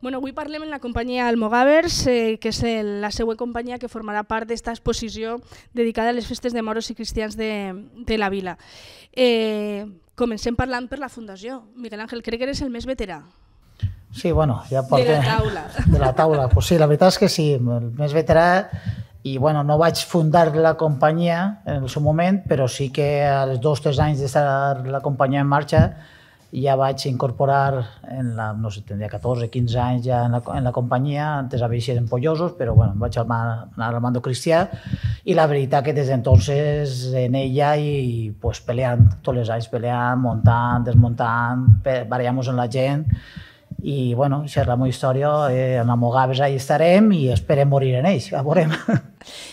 Bueno, avui parlem amb la companyia Almogàvers, eh, que és el, la seva companyia que formarà part d'esta exposició dedicada a les festes de moros i cristians de, de la vila. Eh, comencem parlant per la Fundació. Miguel Ángel, crec que eres el més veterà. Sí, bueno, ja porto... De la taula. De la taula, pues sí, la veritat és que sí, el més veterà i bueno, no vaig fundar la companyia en el seu moment, però sí que als dos o tres anys d'estar la companyia en marxa ja vaig incorporar, en la, no sé, tindria 14, 15 anys ja en la, en la companyia, antes havia sigut en Pollosos, però bueno, vaig armar, anar al Mando Cristià i la veritat que des d'entonces en ella i pues, peleant tots els anys, peleant, muntant, desmuntant, variamos en la gent i bueno, això és la meva història, eh, en la Mogaves hi estarem i esperem morir en ells, ja veurem.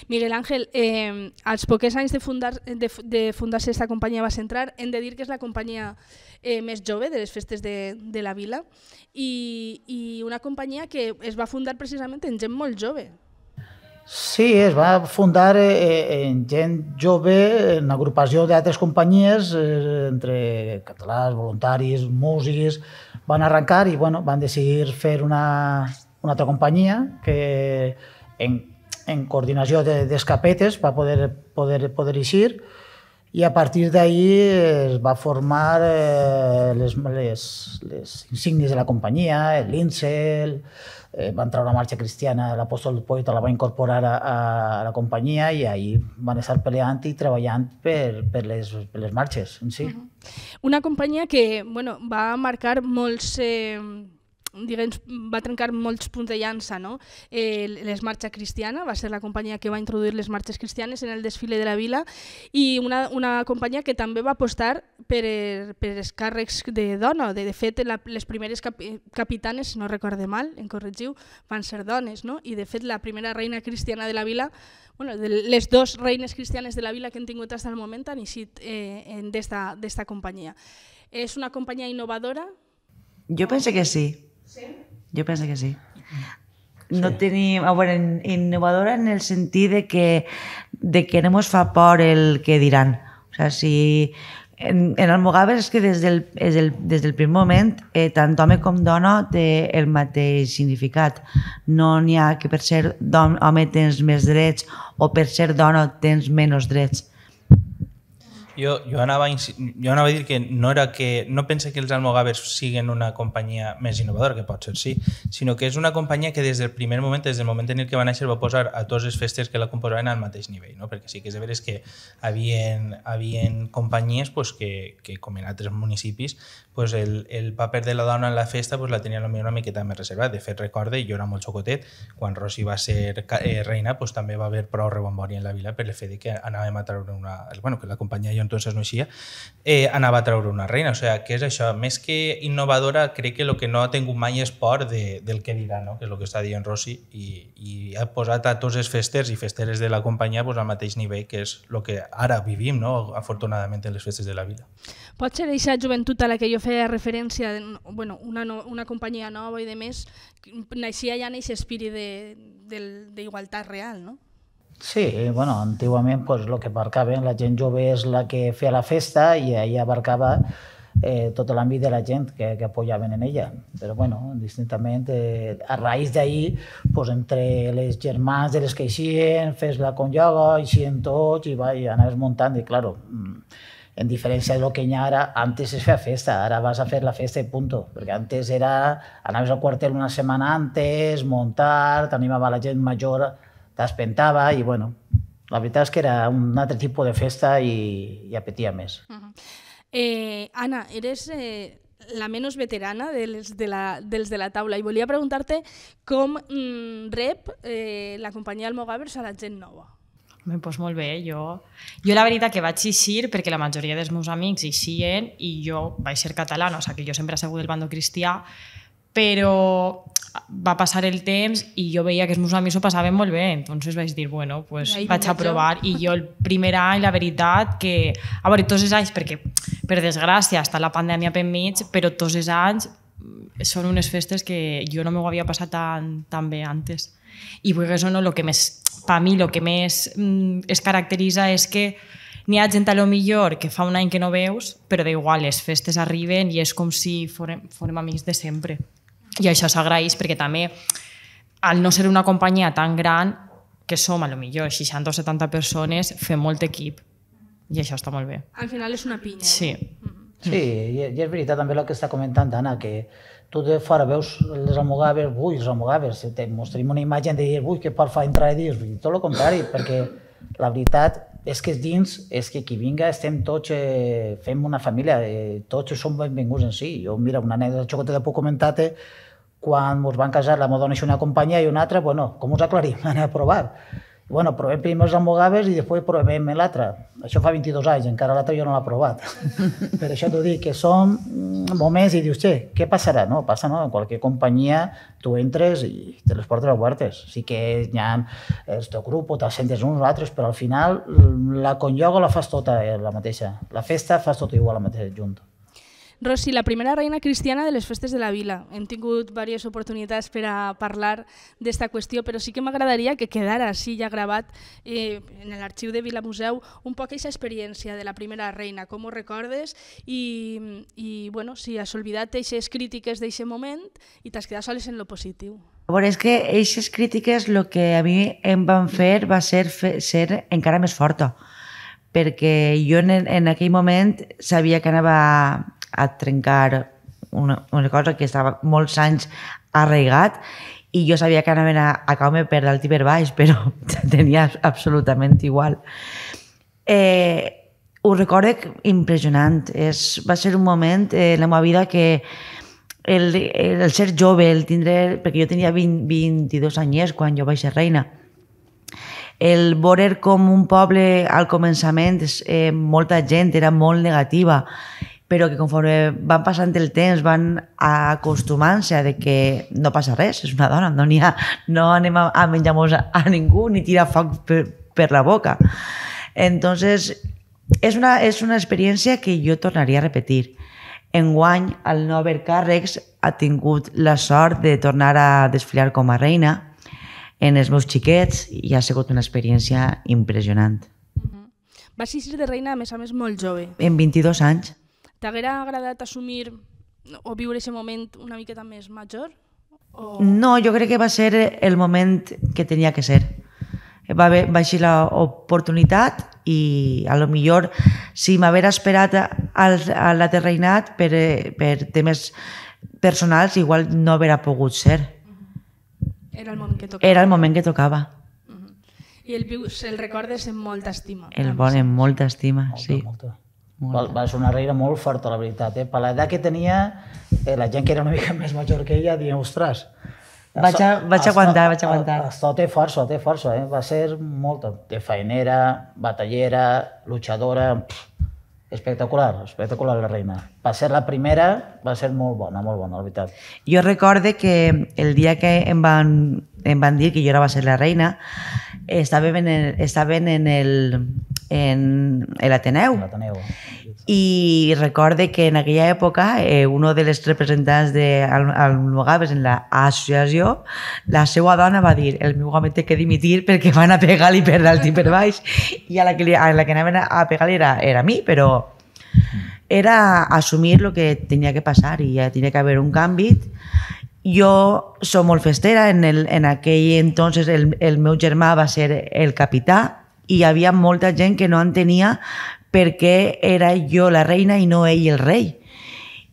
Miguel Ángel, eh, als poquers anys de, fundar, de, de fundar aquesta companyia va centrar, hem de dir que és la companyia eh, més jove de les festes de, de la vila i, i una companyia que es va fundar precisament en gent molt jove. Sí, es va fundar eh, en gent jove, en agrupació d'altres companyies, eh, entre catalans, voluntaris, músics, van arrencar i bueno, van decidir fer una, una altra companyia que en en coordinació d'escapetes de, va poder, poder, poder eixir i a partir d'ahir eh, es va formar eh, les, les, les insignis de la companyia, l'Incel, eh, va entrar una marxa cristiana, l'apòstol Poeta la va incorporar a, a la companyia i ahir van estar peleant i treballant per, per, les, per les marxes en si. Una companyia que bueno, va marcar molts... Eh digamos, va trencar molts punts de llança. No? Eh, les L'Esmarxa Cristiana va ser la companyia que va introduir les marxes cristianes en el desfile de la vila i una, una companyia que també va apostar per, per els càrrecs de dona. De, de fet, la, les primeres cap, capitanes, si no recorde mal, en corregiu, van ser dones. No? I de fet, la primera reina cristiana de la vila bueno, de les dues reines cristianes de la vila que hem tingut fins al moment han eixit eh, d'esta companyia. És una companyia innovadora? Jo penso que sí. Sí? Jo penso que sí. No sí. tenim... A ah, veure, innovadora en el sentit de que, de que no ens fa por el que diran. O sigui, si en, en el Mogaves és que des del, des del, des del primer moment eh, tant home com dona té el mateix significat. No n'hi ha que per ser home tens més drets o per ser dona tens menys drets. Jo, jo, anava jo anava a dir que no era que no pense que els Almogaves siguin una companyia més innovadora, que pot ser sí, sinó que és una companyia que des del primer moment, des del moment en el que va néixer, va posar a tots els festes que la composaven al mateix nivell, no? perquè sí que és de veres que havien, havien companyies pues, que, que, com en altres municipis, pues, el, el paper de la dona en la festa pues, la tenia potser una miqueta més reservat. De fet, recorde, jo era molt xocotet, quan Rossi va ser eh, reina, pues, també va haver prou rebombori en la vila per el fet que anàvem a treure una... Bueno, que la companyia jo entonces no eixia, eh, anava a treure una reina. O sigui, que és això? Més que innovadora, crec que el que no ha tingut mai és por de, del que dirà, no? que és el que està dient Rossi, i, i ha posat a tots els festers i festeres de la companyia pues, al mateix nivell que és el que ara vivim, no? afortunadament, en les festes de la vila. ser d'aquesta joventut a la que jo feia referència, bueno, una, no, una companyia nova i de més, naixia ja en aquest espírit d'igualtat real, no? Sí, bueno, antiguament pues, lo que aparcava la gent jove és la que feia la festa i ahí aparcava eh, tot l'àmbit de la gent que, que apoyaven en ella. Però, bueno, distintament, eh, a raïs d'ahir, pues, entre les germans de les que eixien, fes la conyoga, eixien tots i, va, i anaves muntant. I, claro, mm, en diferència de lo que hi ha ara, antes es feia festa, ara vas a fer la festa i punto. Perquè antes era, anaves al quartel una setmana antes, muntar, t'animava la gent major t'espentava i, bueno, la veritat és que era un altre tipus de festa i, i apetia més. Uh -huh. eh, Anna, eres eh, la menys veterana dels de la, dels de la taula i volia preguntar-te com mm, rep eh, la companyia Almogàvers a la gent nova. Bé, doncs molt bé, jo, jo la veritat que vaig eixir perquè la majoria dels meus amics eixien i jo vaig ser catalana, o sigui que jo sempre he segut del bando cristià, però va passar el temps i jo veia que els meus amics ho passaven molt bé, entonces vaig dir, bueno, pues ja vaig a provar i jo el primer any, la veritat, que a veure, tots els anys, perquè per desgràcia està la pandèmia per mig, però tots els anys mm, són unes festes que jo no m'ho havia passat tan, tan bé antes. I vulgues o no, lo que més, per mi, el que més mm, es caracteritza és que n'hi ha gent a lo millor que fa un any que no veus, però d'igual les festes arriben i és com si forem, forem amics de sempre. I això s'agraeix perquè també, al no ser una companyia tan gran, que som a lo millor 60 o 70 persones, fem molt equip i això està molt bé. Al final és una pinya. Eh? Sí. Mm-hmm. Sí, i és veritat també el que està comentant Anna, que tu de fora veus les almogaves, ui, les almogaves, te mostrem una imatge de dir, ui, que per fa entrar i dius, tot el contrari, perquè la veritat és que dins, és que qui vinga estem tots, eh, fem una família, eh, tots som benvinguts en si. Jo, mira, una anècdota que te puc comentar comentat eh, quan ens van casar la meva dona una companyia i una altra, bueno, com us aclarim? Anem a provar. Bueno, provem primer els almogaves i després provem l'altre. Això fa 22 anys, encara l'altre jo no l'he provat. per això t'ho dic, que són mm, moments i dius, què passarà? No, passa, no? En qualsevol companyia tu entres i te les portes obertes. Sí que hi ha el teu grup, o t'assentes uns o altres, però al final mm, la conlloga la fas tota eh, la mateixa. La festa fas tot igual la mateixa, junta. Rossi, la primera reina cristiana de les festes de la vila. Hem tingut diverses oportunitats per a parlar d'esta qüestió, però sí que m'agradaria que quedara així ja gravat eh, en l'arxiu de Vila Museu un poc aquesta experiència de la primera reina, com ho recordes, i, i bueno, si has oblidat aquestes crítiques d'aquest moment i t'has quedat sols en lo positiu. A veure, és que aquestes crítiques el que a mi em van fer va ser fer, ser encara més forta, perquè jo en, en aquell moment sabia que anava a trencar una, una cosa que estava molts anys arraigat i jo sabia que anaven a, a caure per dalt i per baix, però tenia absolutament igual. Eh, ho recordo impressionant. És, va ser un moment eh, en la meva vida que el, el, el ser jove, el tindre... Perquè jo tenia 20, 22 anys quan jo vaig ser reina. El veure com un poble al començament, eh, molta gent era molt negativa però que conforme van passant el temps van acostumant-se a de que no passa res, és una dona, no, ha, no anem a, a menjar mos a, a ningú ni tirar foc per, per la boca. Entonces, és una, és una experiència que jo tornaria a repetir. Enguany, el no haver càrrecs ha tingut la sort de tornar a desfilar com a reina en els meus xiquets i ha sigut una experiència impressionant. Uh -huh. Va ser de reina, a més a més, molt jove. En 22 anys. T'haguera agradat assumir o viure aquest moment una miqueta més major? O... No, jo crec que va ser el moment que tenia que ser. Va, haver, va ser l'oportunitat i a lo millor si m'haver esperat al, a la terreinat per, per temes personals igual no haurà pogut ser. Era el moment que tocava. Era el moment que tocava. I el, el recordes amb molta estima. El bon amb molta estima, molta, sí. Molta va, va ser una reina molt forta, la veritat. Eh? Per l'edat que tenia, eh, la gent que era una mica més major que ella deia, ostres... Vaig, a, vaig esto, aguantar, vaig aguantar. Això té força, té força. Eh? Va ser molt De feinera, batallera, luchadora... Pff, espectacular, espectacular la reina. Va ser la primera, va ser molt bona, molt bona, la veritat. Jo recorde que el dia que em van, em van dir que jo era va ser la reina, estaven en el, estaven en el, en el Ateneu. I recorde que en aquella època eh, uno dels representants d'Almugaves en l'associació, la seva dona va dir el meu home té que dimitir perquè van a pegar-li per dalt i per baix i a la que, li, a la que anaven a pegar-li era, era a mi, però era assumir el que tenia que passar i ja tenia que haver un canvi jo soc molt festera, en, el, en aquell entonces el, el meu germà va ser el capità i hi havia molta gent que no entenia per què era jo la reina i no ell el rei.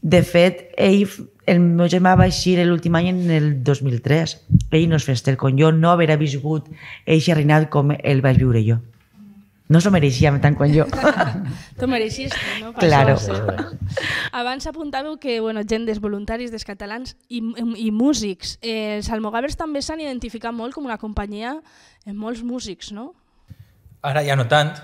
De fet, ell, el meu germà va eixir l'últim any en el 2003. Ell no es fester con jo, no haver viscut eix reinat com el vaig viure jo. No s'ho mereixia tant com jo. T'ho mereixis, no? Per claro. Abans apuntàveu que bueno, gent dels voluntaris, dels catalans i, i músics. Eh, els almogàvers també s'han identificat molt com una companyia amb molts músics, no? Ara ja no tant,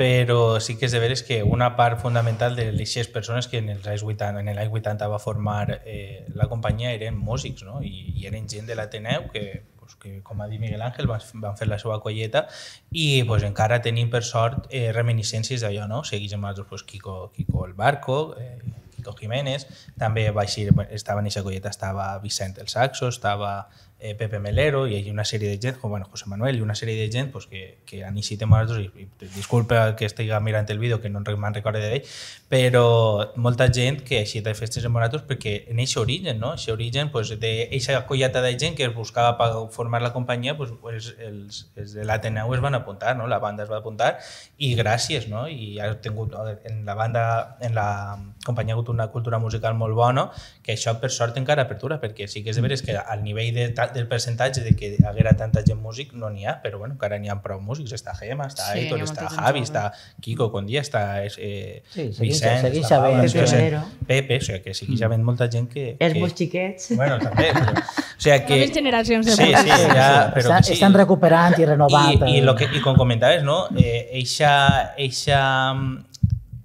però sí que és de veres que una part fundamental de les persones que en els anys 80, en l'any 80 va formar eh, la companyia eren músics, no? I, i eren gent de l'Ateneu que, pues, que, com ha dit Miguel Ángel, van, van fer la seva colleta i pues, encara tenim, per sort, eh, reminiscències d'allò, no? Seguís amb els pues, Kiko, Kiko el Barco, eh, Kiko Jiménez, també va així, estava en aquesta colleta, estava Vicent el Saxo, estava eh, Pepe Melero y hay una serie de gente, bueno, José Manuel y una serie de gente pues, que, que han insistit amb nosaltres i, i disculpa que estigui mirando el vídeo que no recordado de ahí, però molta gent que ha eixit de festes en Moratos perquè en ese origen, no? Ese origen pues, esa collata de gent que buscaba buscava formar la companyia, pues, pues, els, els de l'Ateneu es van a apuntar, no? la banda es va apuntar i gràcies, no? i ha tingut en la banda, en la companyia ha una cultura musical molt bona que això per sort encara perdura perquè sí que és de veres que al nivell de del percentatge de que haguera tanta gent músic no n'hi ha, però bueno, encara n'hi ha prou músics. Està Gemma, està sí, Aitor, està Javi, està Kiko dia està eh, eh sí, seguim, Vicenç, seguim està Pava, Pepe, Valero. Pepe, o sigui, que sí, ja ven molta gent que... Els que... meus xiquets. Bueno, també, però, o sigui que... Noves generacions de sí, sí, sí, ja, però Està, sí. Estan recuperant i renovant. I, i, lo eh. que, i com comentaves, no? Eh, eixa, eixa mm,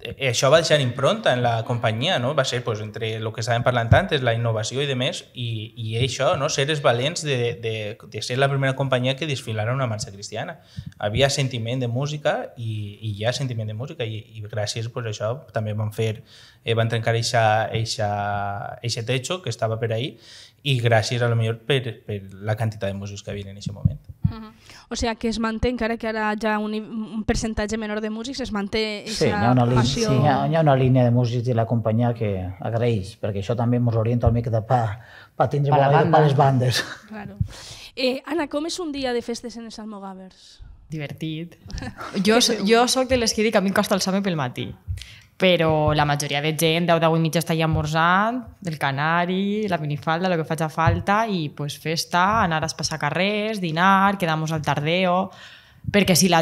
i eh, això va deixar impronta en la companyia, no? Va ser, pues, entre el que estàvem parlant tant, és la innovació i de més, i, i això, no? Ser els valents de, de, de ser la primera companyia que desfilara una marxa cristiana. Havia sentiment de música i, i hi ha sentiment de música i, i gràcies pues, a això també van fer, eh, van trencar eixa, eixa, eixa techo que estava per ahir i gràcies a lo millor per, per la quantitat de músics que havia en aquest moment. Uh -huh. O sigui sea, que es manté, encara que ara ja un, un percentatge menor de músics, es manté aquesta sí, hi ha una passió... Sí, hi ha, hi ha una línia de músics de la companyia que agraeix, perquè això també ens orienta una mica per pa tindre pa banda. per les bandes. Claro. Eh, Anna, com és un dia de festes en els Almogàvers? Divertit. Jo, jo sóc de les que dic que a mi em costa el me pel matí però la majoria de gent, 10 de 8 mitja està esmorzant, del canari, la minifalda, el que a falta, i pues, festa, anar a passar carrers, dinar, quedar-nos al tardeo, perquè si la,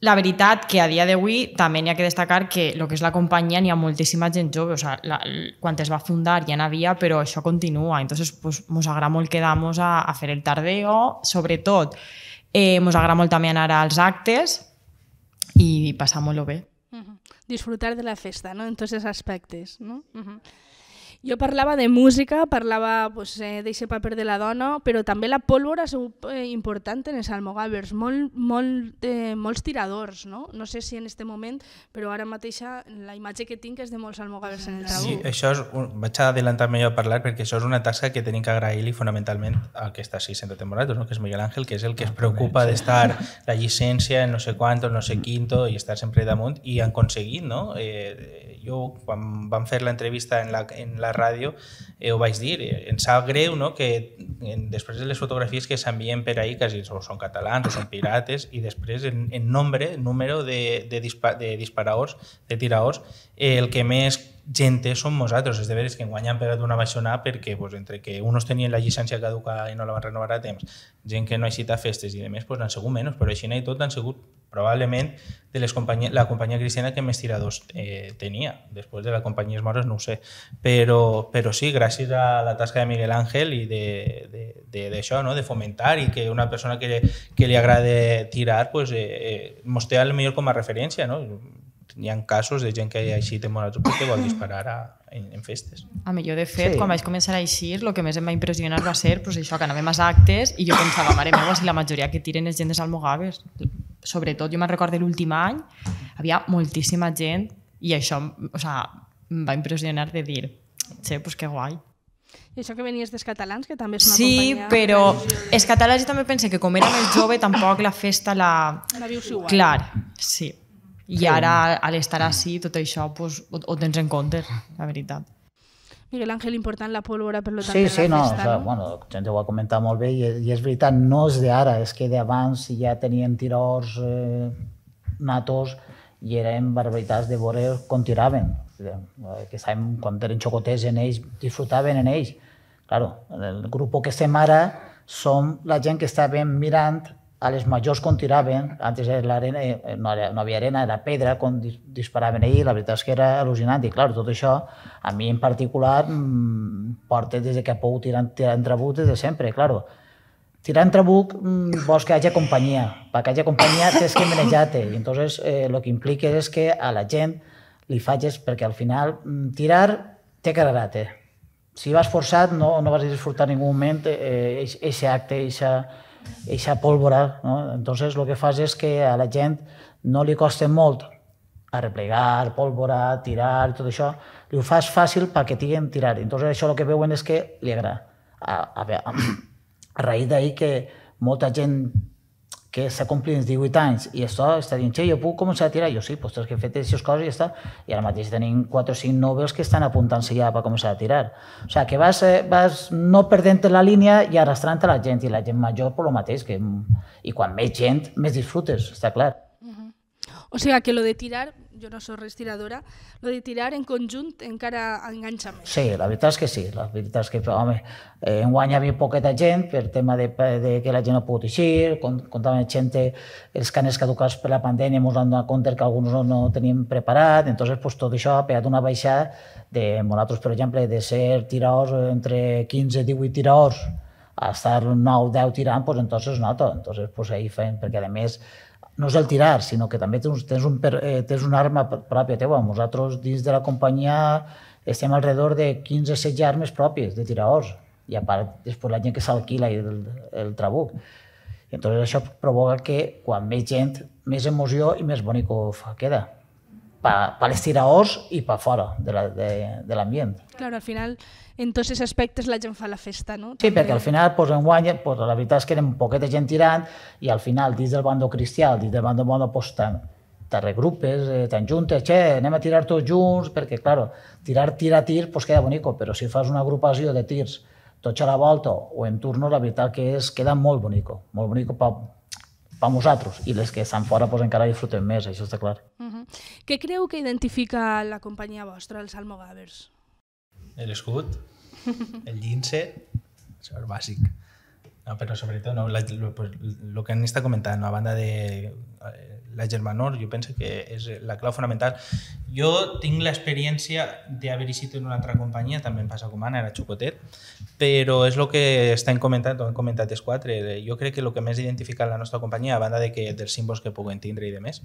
la veritat que a dia d'avui també n'hi ha que destacar que el que és la companyia n'hi ha moltíssima gent jove, o sea, la, quan es va fundar ja n'havia, però això continua, entonces pues, mos agrada molt quedar-nos a, a fer el tardeo, sobretot eh, mos agrada molt també anar als actes i passar molt bé. Disfrutar de la fiesta no? en todos esos aspectos. No? Jo parlava de música, parlava pues, eh, d'aquest paper de la dona, però també la pólvora és eh, important en els almogàvers, molt, molt, eh, molts tiradors, no? No sé si en este moment, però ara mateixa la imatge que tinc és de molts almogàvers en el tabú. Sí, això és un... vaig adelantar-me jo a parlar perquè això és una tasca que tenim que agrair-li fonamentalment a que 600 sí, sent no? que és Miguel Ángel, que és el que es ah, preocupa d'estar la llicència en no sé quant, no sé quinto, i estar sempre damunt i han aconseguit no? eh, jo quan vam fer l'entrevista en, la, en la ràdio eh, ho vaig dir, eh, em sap greu no? que en, després de les fotografies que s'envien per ahir quasi o són catalans o són pirates i després en, en nombre, número de, de, dispa, de disparadors, de tiraors, eh, el que més gent som nosaltres, és de veres que guany han pegat una baixona perquè pues, entre que uns tenien la llicència caduca i no la van renovar a temps, gent que no ha eixit a festes i demés, pues, han sigut menys, però així i tot han sigut probablement de les companyies, la companyia cristiana que més tiradors eh, tenia, després de la companyia Esmores no ho sé, però, però sí, gràcies a la tasca de Miguel Ángel i d'això, no? de fomentar i que una persona que, que li agrada tirar pues, eh, eh, mos té el millor com a referència, no? hi ha casos de gent que ha eixit en marató perquè vol disparar a, en, en festes. A mi, jo, de fet, sí. quan vaig començar a eixir, el que més em va impressionar va ser pues, això, que anàvem a actes i jo pensava, mare meva, si la majoria que tiren és gent de Salmogaves. Sobretot, jo me'n recordo l'últim any, havia moltíssima gent i això o sea, em va impressionar de dir, sí, pues que guai. I això que venies dels catalans, que també és una sí, companyia... Sí, però els catalans jo també pense que com era més jove tampoc la festa la... La vius igual. Clar, sí i ara a l'estar així tot això pues, ho, ho tens en compte, la veritat. Miguel Ángel, important la pólvora, per lo tant, sí, sí, la no, festa, o sea, no? Bueno, la gent ho ha comentat molt bé i, e-, i és veritat, no és d'ara, és que d'abans ja tenien tirors eh, natos i eren barbaritats de veure com tiraven. Que sabem, quan eren xocoters en ells, disfrutaven en ells. Claro, el grup que estem ara som la gent que estàvem mirant a les majors quan tiraven, antes era l'arena, eh, no, era, no havia arena, era pedra, quan disparaven ahir, la veritat és que era al·lucinant. I clar, tot això, a mi en particular, mm, porta des de que he pogut tirar, tirar trabuc des de sempre, clar. Tirar trabuc mm, vols que hi hagi companyia. perquè hi hagi companyia tens que manejar-te. I entonces eh, el que implica és que a la gent li facis, perquè al final mm, tirar té agradar te Si vas forçat no, no vas disfrutar en ningú moment aquest eh, acte, aquesta eixa pólvora. No? Entonces, el que fas és que a la gent no li costa molt arreplegar, pólvora, tirar, tot això, li ho fas fàcil perquè tinguin tirar. Entonces, això el que veuen és que li agrada. A, a, a, a raïs d'ahir que molta gent que s'ha complit els 18 anys i això està dient, jo puc començar a tirar? Jo sí, doncs que he fet aquestes coses i ja està. I ara mateix tenim 4 o 5 nobles que estan apuntant-se ja per començar a tirar. O sigui, que vas, eh, vas no perdent la línia i arrastrant la gent, i la gent major per lo mateix. Que... Mm, I quan més gent, més disfrutes, està clar. Uh mhm. -huh. O sigui, que lo de tirar jo no sóc restiradora, el de tirar en conjunt encara enganxa més. Sí, la veritat és que sí. La veritat és que, home, eh, enguany hi havia poqueta gent per tema de, de que la gent no ha pogut eixir, comptava gent els canes caducats per la pandèmia ens han donat compte que alguns no, no tenim preparat, entonces pues, tot això ha pegat una baixada de nosaltres, per exemple, de ser tiradors entre 15 i 18 tiradors a estar 9 10 tirant, pues, entonces no, tot. entonces pues, ahí fem, perquè a més no és el tirar, sinó que també tens, tens, un, eh, tens una arma pròpia teva. Nosaltres, dins de la companyia, estem redor de 15-16 armes pròpies de tiradors. I a part, després la gent que s'alquila i el, el trabuc. I entonces això provoca que quan més gent, més emoció i més bonico queda per les tiradors i per fora de l'ambient. La, claro, al final, en tots els aspectes la gent fa la festa, no? Sí, perquè al final, pues, en guany, pues, la veritat és que érem poqueta gent tirant i al final, dins del bando cristià, dins del bando mono, pues, te regrupes, eh, t'enjuntes, che, anem a tirar tots junts, perquè, claro, tirar tirar, tir pues queda bonico, però si fas una agrupació de tirs tots a la volta o en turno, la veritat que és, queda molt bonico, molt bonico per per nosaltres, i les que estan fora pues, doncs, encara disfrutem més, això està clar. Uh mhm. -huh. Què creu que identifica la companyia vostra, els Almogàvers? L'escut, el llince, això és bàsic. No, però sobretot no, la, lo, pues, lo que han estat comentant, no? a banda de eh, la germanor, jo penso que és la clau fonamental. Jo tinc l'experiència d'haver-hi sigut en una altra companyia, també em passa com ara, era Xucotet, però és el que estan comentant, ho han comentat els quatre. Eh, jo crec que el que més identifica la nostra companyia, a banda de que dels símbols que puguen tindre i de més,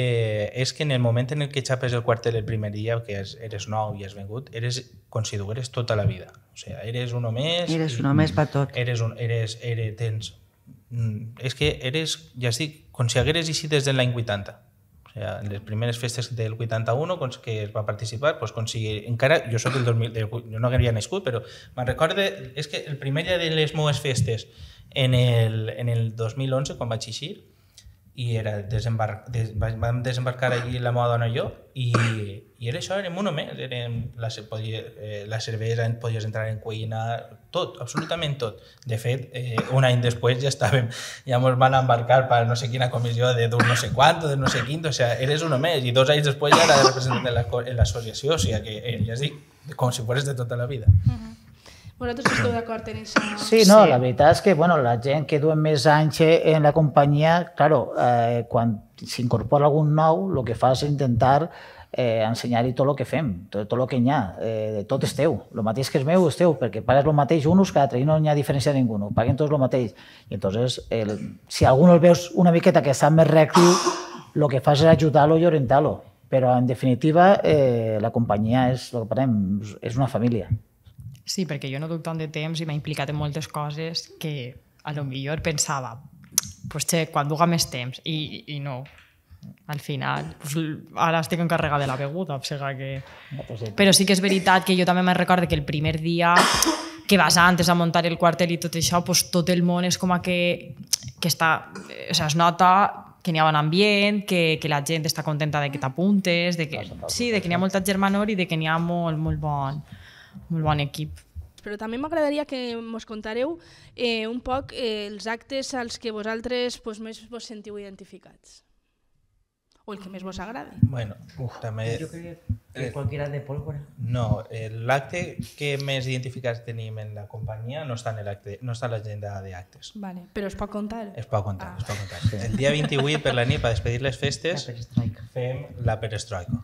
eh, és que en el moment en el que xapes el quartel el primer dia, que és, eres nou i has vengut, eres, si dugueres tota la vida. O sigui, eres un home més... Eres un home més per tot. Eres un, eres, eres, tens... Mm, és que eres, ja estic, com si hagueres així des de l'any 80. O sigui, en les primeres festes del 81 com que es va participar, doncs com si encara, jo sóc del 2000, del, jo no havia nascut, però me'n recorde, és que el primer dia de les meves festes en el, en el 2011, quan vaig eixir, i era desembar des vam desembarcar allí la meva dona i jo i, i era això, érem un home, érem la, podia, eh, la cervesa, podies entrar en cuina, tot, absolutament tot. De fet, eh, un any després ja estàvem, ja ens van embarcar per no sé quina comissió de d'un no sé quant, de no sé quin, o sigui, eres un home i dos anys després ja era representant de l'associació, o sigui que eh, ja es dic, com si fos de tota la vida. Uh mhm. -huh. Vosaltres esteu d'acord en això? Sí, no, sí. la veritat és que bueno, la gent que duen més anys eh, en la companyia, claro, eh, quan s'incorpora algun nou, el que fa és intentar eh, ensenyar-hi tot el que fem, tot, tot el que hi ha, eh, tot és teu. El mateix que és meu és teu, perquè pagues el mateix uns que altres i no hi ha diferència de ningú, paguen tots el mateix. I entonces, el, si algun el veus una miqueta que està més reactiu, el que fas és ajudar-lo i orientar-lo. Però, en definitiva, eh, la companyia és, el que parlem, és una família. Sí, perquè jo no duc tant de temps i m'he implicat en moltes coses que a lo millor pensava pues, che, quan duga més temps i, i no, al final pues, ara estic encarregada de la beguda o sigui que... però sí que és veritat que jo també me'n recordo que el primer dia que vas antes a muntar el quartel i tot això, pues, tot el món és com a que, que està, o sea, es nota que n'hi ha bon ambient, que, que la gent està contenta de que t'apuntes, de que, sí, de que n'hi ha molta germanor i de que n'hi ha molt, molt bon, molt bon equip. Però també m'agradaria que ens contareu eh, un poc eh, els actes als que vosaltres pues, més vos sentiu identificats. O el que més vos agradi. Bueno, Uf, també... Jo crec que eh, qualsevol de pólvora. No, eh, l'acte que més identificats tenim en la companyia no està en l'acte, no està a l'agenda d'actes. Vale, però es pot contar? Es pot contar, ah. es pot contar. Sí. El dia 28 per la nit, per despedir les festes, la fem la perestroika.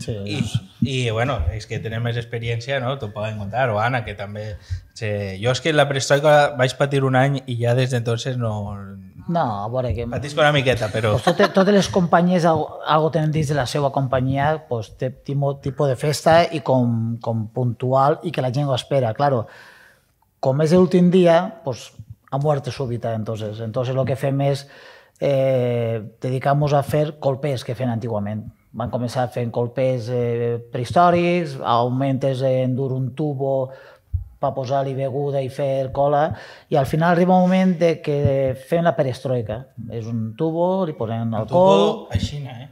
Sí, I, doncs. I, bueno, és que tenen més experiència, no? T'ho poden contar, o Anna, que també... Sí. Jo és que la prestoica vaig patir un any i ja des d'entonces no... No, a veure... Que... Patisco una miqueta, però... Pues totes, totes les companyies algo tenen dins de la seva companyia pues, té tipus de festa i com, com puntual i que la gent ho espera, claro. Com és l'últim dia, pues, a muerte súbita, entonces. Entonces lo que fem és eh, dedicamos a fer colpers que fem antigament van començar fent colpers eh, prehistòrics, augmentes en dur un tubo per posar-li beguda i fer cola, i al final arriba un moment de que fem la perestroika. És un tubo, li posem alcohol... Un tubo a Xina, eh?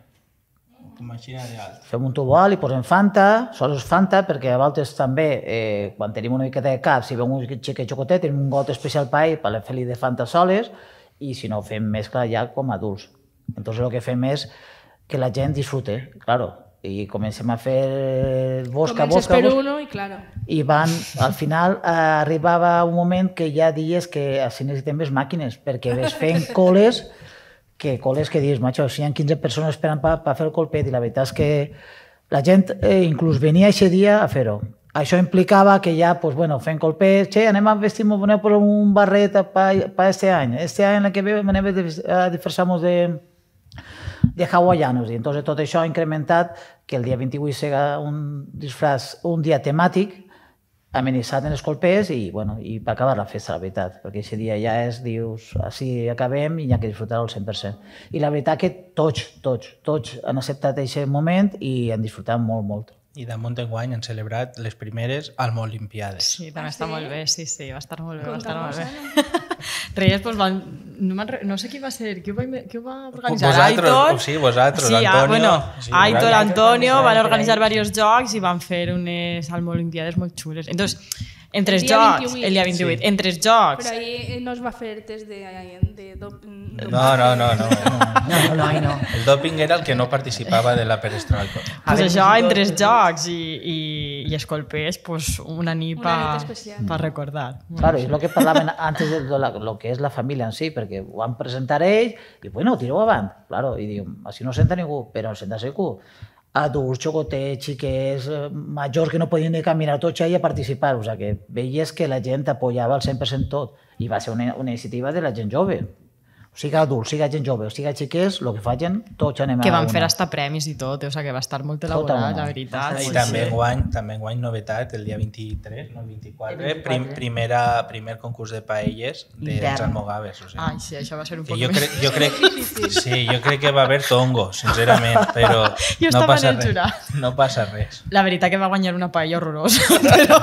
Fem un tubo alt, i posem Fanta, sols Fanta, perquè a voltes també, eh, quan tenim una miqueta de cap, si veu un xiquet xocotet, tenim un got especial pai per fer-li de Fanta soles, i si no, fem mescla ja com a adults. Entonces el que fem és que la gent disfrute, claro. I comencem a fer bosca, Comences bosca, per bosca. uno i claro. I van, al final eh, arribava un moment que ja dies que així necessitem més màquines, perquè ves fent coles que coles que dius, macho, si hi ha 15 persones esperant per pa, pa fer el colpet i la veritat és que la gent eh, inclús venia aquest dia a fer-ho. Això implicava que ja, pues, bueno, fent colpet, che, anem a vestir, me ponem per un barret per este any, este any en la que ve anem a disfressar-nos de de hawaianos. I entonces tot això ha incrementat que el dia 28 serà un disfraç, un dia temàtic, amenitzat en els colpers i, bueno, i va acabar la festa, la veritat, perquè aquest dia ja és, dius, així acabem i hi ha que disfrutar al 100%. I la veritat que tots, tots, tots han acceptat aquest moment i han disfrutat molt, molt. I damunt d'enguany han celebrat les primeres Almolimpiades. Sí, també ah, sí? està molt bé, sí, sí, va estar molt bé. va estar molt bé. Reyes, pues doncs, van, no, no sé qui va ser, qui ho va, qui ho va organitzar? Vosaltres, Aitor? sí, vosaltres, sí, ah, Antonio. Bueno, sí, Aitor, Antonio, van organitzar diversos jocs i van fer unes almolimpiades molt xules. Entonces, entre els jocs, el dia 28, sí. entre els jocs... Però ahir no es va fer test de, de, de, no, no, no. No, no, no, no. El doping era el que no participava de la perestroika. Pues això, entre els jocs i, i, i els colpers, pues una nit, una nit per recordar. Claro, és el que parlaven antes de lo que és la família en si, perquè ho van presentar ells i, bueno, tireu avant. Claro, i diu, així no senta ningú, però senta a adults, xocotets, xiquets, eh, majors que no podien caminar tots allà a participar. O sigui, que veies que la gent apoyava al 100% tot. I va ser una, una iniciativa de la gent jove. O sigui, adults, sigui gent jove, o siga xiquets, el que facin, tots anem a Que van fer hasta premis i tot, eh? o sigui, que va estar molt elaborat, la veritat. I sí, també guany, també guany novetat, el dia 23, no, 24, el 24. Prim, primera, primer concurs de paelles Intern. Sant Mogaves. O sigui. Ai, sí, això va ser un poc jo més crec, jo crec, Sí, jo crec que va haver tongo, sincerament, però no passa res. No passa res. La veritat que va guanyar una paella horrorosa, però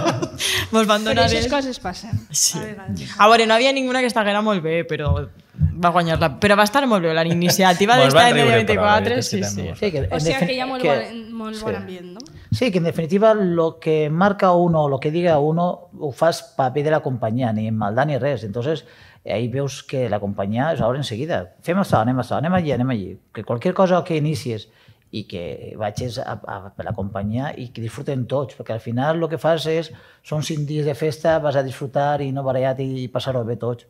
mos van donar... Però aquestes coses passen. Sí. A, a veure, no havia ninguna que estiguera molt bé, però va a ganarla, pero va a estar muy bien la iniciativa de esta 24 sí, este sí. o sea que ya muy sí. no? Sí, que en definitiva lo que marca uno, lo que diga uno, ufas papel de la compañía, ni en maldad ni res. Entonces, ahí veus que la compañía es ahora enseguida. Fem això, anem això, anem allí, anem allí. Que cualquier cosa que inicies y que vayas a, la compañía y que disfruten todos porque al final lo que fas es son cinc días de festa, vas a disfrutar y no variar y passar-ho bé tots.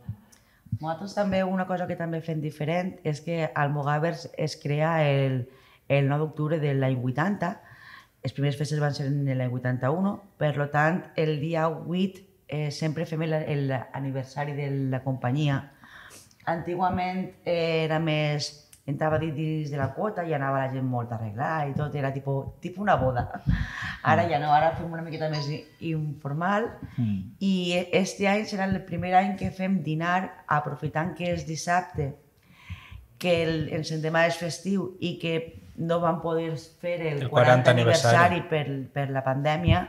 Nosaltres també, una cosa que també fem diferent és que al Mogavers es crea el, el 9 d'octubre de l'any 80, les primeres festes van ser en l'any 81, per tant, el dia 8 eh, sempre fem l'aniversari de la companyia. Antigament eh, era més entrava dins de la quota i anava la gent molt arreglada i tot, era tipus, tipo una boda. Ara mm. ja no, ara fem una miqueta més informal mm. i e-, este any serà el primer any que fem dinar aprofitant que és dissabte, que el, el centemà és festiu i que no van poder fer el, el 40, 40 aniversari, aniversari per, per la pandèmia,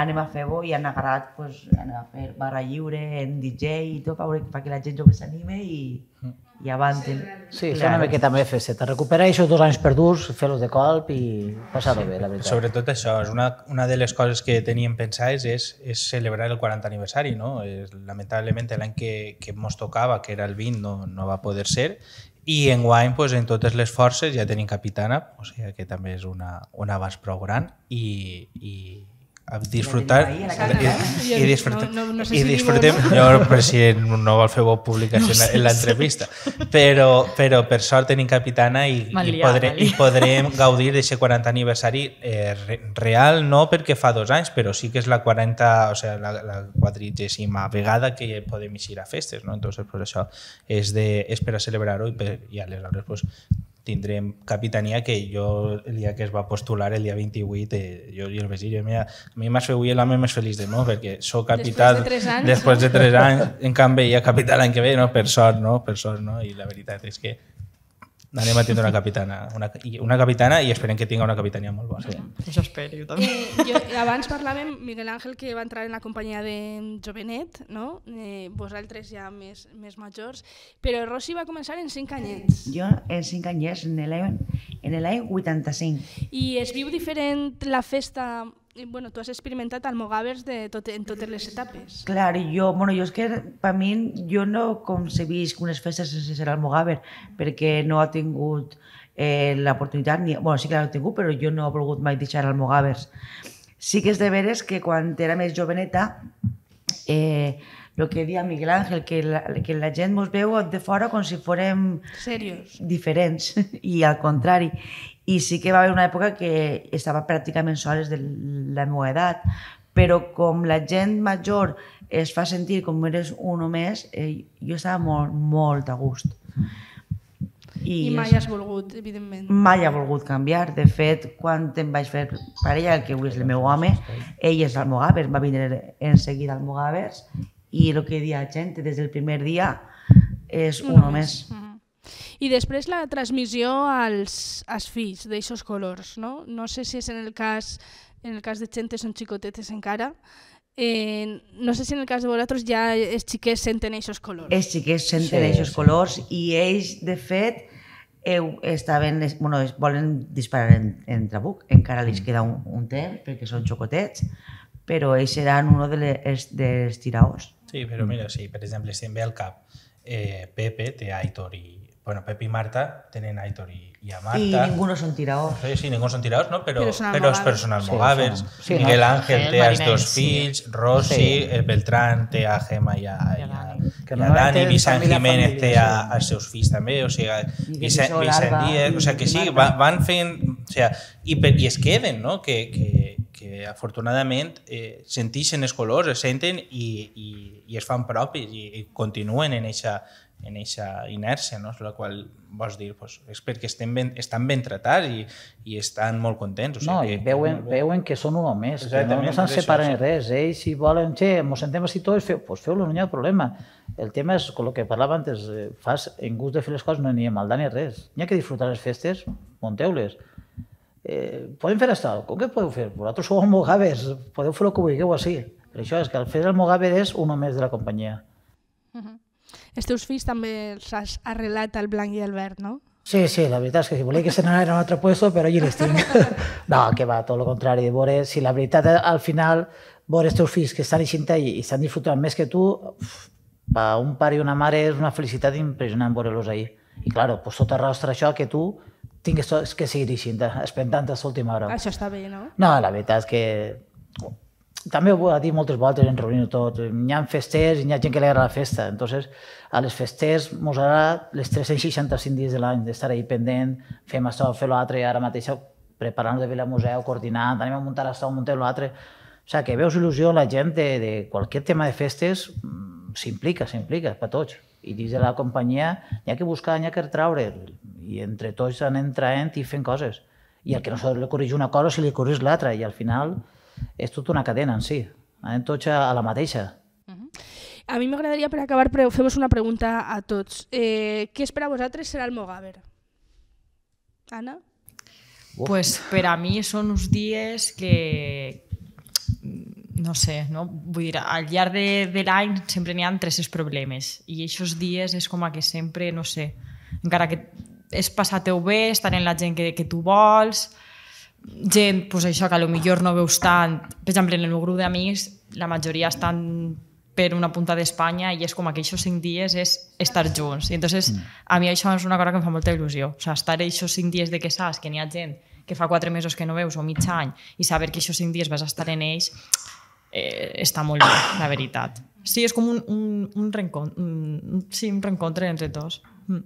anem a fer bo i han agarrat pues, anem a fer barra lliure, en DJ i tot, perquè la gent jove s'anime i... Mm i avant... Sí, clar. una miqueta fer-se. Te recuperar aquests dos anys perduts, fer-los de colp i passar-ho sí, bé, la veritat. Sobretot això, és una, una de les coses que teníem pensades és, és celebrar el 40 aniversari, no? Lamentablement l'any que, que mos tocava, que era el 20, no, no va poder ser, i en guany, pues, en totes les forces ja tenim capitana, o sigui que també és una, un abast prou gran i, i, a disfrutar i, i, disfrutar, no, no, no sé i disfrutem si no? jo, president, no vol fer bo publicació no en l'entrevista però, però per sort tenim capitana i, liat, i, podrem, i podrem gaudir d'aquest 40 aniversari eh, real no perquè fa dos anys però sí que és la 40 o sigui, la, la quadrigésima vegada que podem eixir a festes no? Entonces, pues, això és, de, és per a celebrar-ho i, per, i aleshores pues, tindrem capitania que jo el dia que es va postular el dia 28 eh, jo li vaig dir, mira, a mi m'has fet avui l'home més feliç de no, perquè sóc capità després de 3 anys, després de 3 anys en canvi ja capità l'any que ve, no? per sort, no? per sort, no? i la veritat és que anem a tindre una capitana, una, una capitana i esperem que tinga una capitania molt bona. Sí. Això espero, jo també. Eh, jo, abans parlàvem, Miguel Ángel, que va entrar en la companyia de Jovenet, no? eh, vosaltres ja més, més majors, però Rossi va començar en 5 anyets. Jo en 5 anyets, en l'any 85. I es viu diferent la festa bueno, tu has experimentat el Mogavers de tot, en totes les etapes. Clar, jo, bueno, jo és que per mi jo no concebisc unes festes sense ser Mogaver, perquè no ha tingut eh, l'oportunitat, ni... bueno, sí que l'ha tingut, però jo no he volgut mai deixar Mogavers. Sí que és de veres que quan era més joveneta, eh, el que dia Miguel Ángel, que la, que la gent ens veu de fora com si fórem Serios. diferents i al contrari. I sí que va haver una època que estava pràcticament soles de la meva edat, però com la gent major es fa sentir com eres un o més, eh, jo estava molt, molt a gust. I, I mai has volgut, evidentment. Mai ha volgut canviar. De fet, quan em vaig fer parella, el que avui és el meu home, ell és el Mogàvers, va vindre en seguida al Mogàvers, i el que dia ha gent des del primer dia és un o més. Mm i després la transmissió als, als fills d'aixos colors. No? no sé si és en el cas, en el cas de gent que són xicotetes encara, Eh, no sé si en el cas de vosaltres ja els xiquets senten aquests colors. Els xiquets senten aquests sí, colors i ells, de fet, eh, estaven, bueno, volen disparar en, en trabuc, encara els mm. queda un, un temps perquè són xocotets, però ells seran un dels de dels tiraos. Sí, però mira, sí, per exemple, si em ve al cap eh, Pepe té Aitor i, Bueno, Pepe y Marta tienen a Aitor y, y a Marta. Y ninguno son tirados. Sí, ninguno son tirados, ¿no? Pero, pero son personal Miguel Ángel, Teas, dos estos Rossi, Beltrán, Tea, a Gema y a, a Dani, Vicent Jiménez Tea, a, sus seus fils també, o sea, Vicent, o sea que sí, van fin, O sea y es queden, no? Que, que, que afortunadament eh, sentixen els senten y y y es fan propio y continúen en esa... en aquesta inèrcia, no? la qual vols dir, doncs, és perquè estem ben, estan ben tratats i, i estan molt contents. O sigui, no, que, i veuen, que veuen que són un home més, que no, no se'n separen això. res. Ells, si volen, che, mos sentem així tots, feu, pues feu-lo, no hi ha problema. El tema és, el que parlava antes, eh, fas en gust de fer les coses, no n'hi ha mal ni res. N'hi ha que disfrutar les festes, monteu-les. Eh, podem fer això, com que podeu fer? Vosaltres sou mogaves, podeu fer el que vulgueu així. Per això és que el fer el mogaver és un home més de la companyia. Uh mhm. -huh. Els teus fills també els has arrelat al blanc i al verd, no? Sí, sí, la veritat és que si volia que se n'anaren a un altre lloc, però allí les tinc. No, que va, tot el contrari. Veure, si la veritat, al final, veure els teus fills que estan eixint i estan disfrutant més que tu, per un pare i una mare és una felicitat impressionant veure-los ahir. I, clar, pues, tot arrostra això que tu tingues que seguir espantant espentant a l'última hora. Això està bé, no? No, la veritat és que també ho he dit moltes voltes en reunió tot, hi ha festers i hi ha gent que li agrada la festa, entonces a les festers mos agrada les 365 dies de l'any d'estar ahí pendent, fem això, fer l'altre, i ara mateix preparant-nos de Vila la museu, coordinant, anem a muntar això, muntem l'altre, o sigui, que veus il·lusió la gent de, de qualsevol tema de festes, mm, s'implica, s'implica, per tots. I dins de la companyia hi ha que buscar, hi ha que treure, i entre tots anem traent i fent coses. I el que no se li correix una cosa, si li correix l'altra, i al final és tota una cadena en si. Anem tots a la mateixa. A mi m'agradaria, per acabar, fer-vos una pregunta a tots. Eh, què és per a vosaltres serà el Mogaber? Anna? Uf. Pues per a mi són uns dies que, no sé, no? Vull dir, al llarg de, de l'any sempre n'hi ha tres problemes i aquests dies és com a que sempre, no sé, encara que és passar teu bé, estar en la gent que, que tu vols, gent, pues això, que millor no veus tant... Per exemple, en el meu grup d'amics, la majoria estan per una punta d'Espanya i és com que aquests cinc dies és estar junts. I entonces, mm. a mi això és una cosa que em fa molta il·lusió. O sigui, estar aquests cinc dies de que saps que n'hi ha gent que fa quatre mesos que no veus o mig any i saber que aquests cinc dies vas estar en ells eh, està molt bé, la veritat. Sí, és com un, un, un, rencontre, un, sí, un reencontre entre tots. Mm.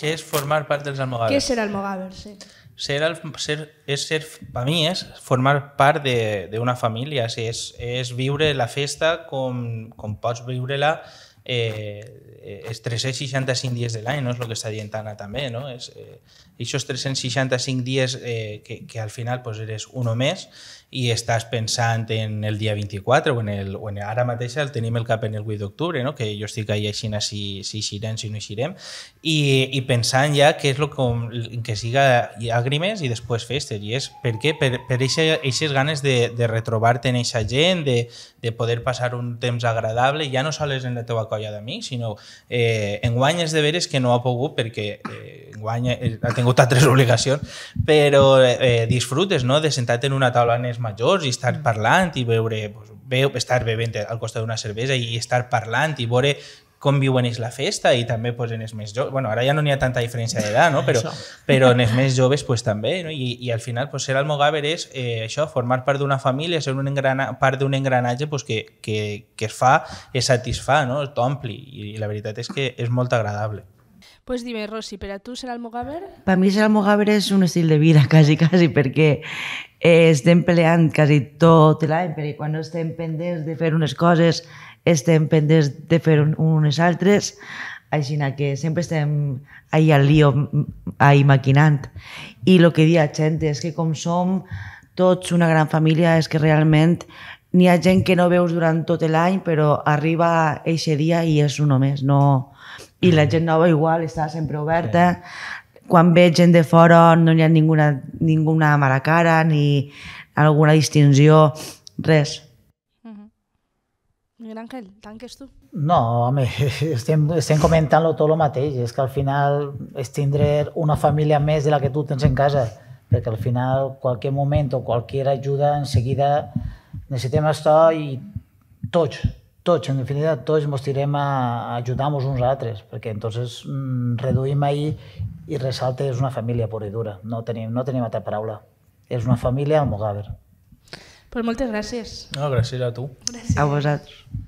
Què és formar part dels almogàvers? Què és ser almogàver, sí. Ser, el, ser, és ser, per mi és formar part d'una família, o sigui, és, és viure la festa com, com pots viure-la eh, els 365 dies de l'any, no és el que està dient Anna també, no? És, eh, aquests 365 dies eh, que, que al final pues, eres un o més i estàs pensant en el dia 24 o en, el, o en el, ara mateix el tenim el cap en el 8 d'octubre, no? que jo estic ahí així si, si eixirem, si no eixirem, i, i pensant ja que és lo com, que siga llàgrimes i després festes, i és per què? Per, per eixes ganes de, de retrobar-te en aquesta gent, de, de poder passar un temps agradable, ja no sols en la teva colla d'amics, sinó eh, en guanyes de veres que no ha pogut perquè eh, enguany eh, ha tingut altres obligacions, però eh, eh, disfrutes no? de sentar-te en una taula en els majors i estar mm. parlant i veure, pues, veu, estar bevent al costat d'una cervesa i estar parlant i veure com viuen ells la festa i també pues, en els més joves, bueno, ara ja no n'hi ha tanta diferència d'edat, no? però, però en els més joves pues, també, no? I, i al final pues, ser almogàver és eh, això, formar part d'una família, ser un engrana, part d'un engranatge pues, que, que, que es fa, es satisfà, no? t'ompli i la veritat és que és molt agradable. Pues dime, Rosy, per tú tu ser almogáver? Per mí ser almogáver és un estil de vida, quasi, casi, perquè eh, estem peleant quasi tot l'any, año, quan no estem pendents de fer unes coses, estem pendents de fer un, unes altres, així que sempre estem ahí al lío, ahí maquinant. I lo que diu gent és que com som tots una gran família és que realment ni ha gent que no veus durant tot l'any, però arriba ese dia i és un más, No, i la mm. gent nova igual està sempre oberta. Sí. Quan ve gent de fora no hi ha ninguna, ninguna mala cara ni alguna distinció, res. Mm-hmm. Miguel Ángel, tanques tu. No, home, estem, estem comentant-lo tot el mateix. És que al final és tindre una família més de la que tu tens en casa. Perquè al final qualsevol moment o qualsevol ajuda en seguida necessitem estar i tots tots, en definitiva, tots ens tirem a ajudar-nos uns altres, perquè entonces mm, reduïm ahir i ressalta és una família pura i dura, no tenim, no tenim altra paraula. És una família al Mogàver. Pues moltes gràcies. No, gràcies a tu. Gràcies. A vosaltres.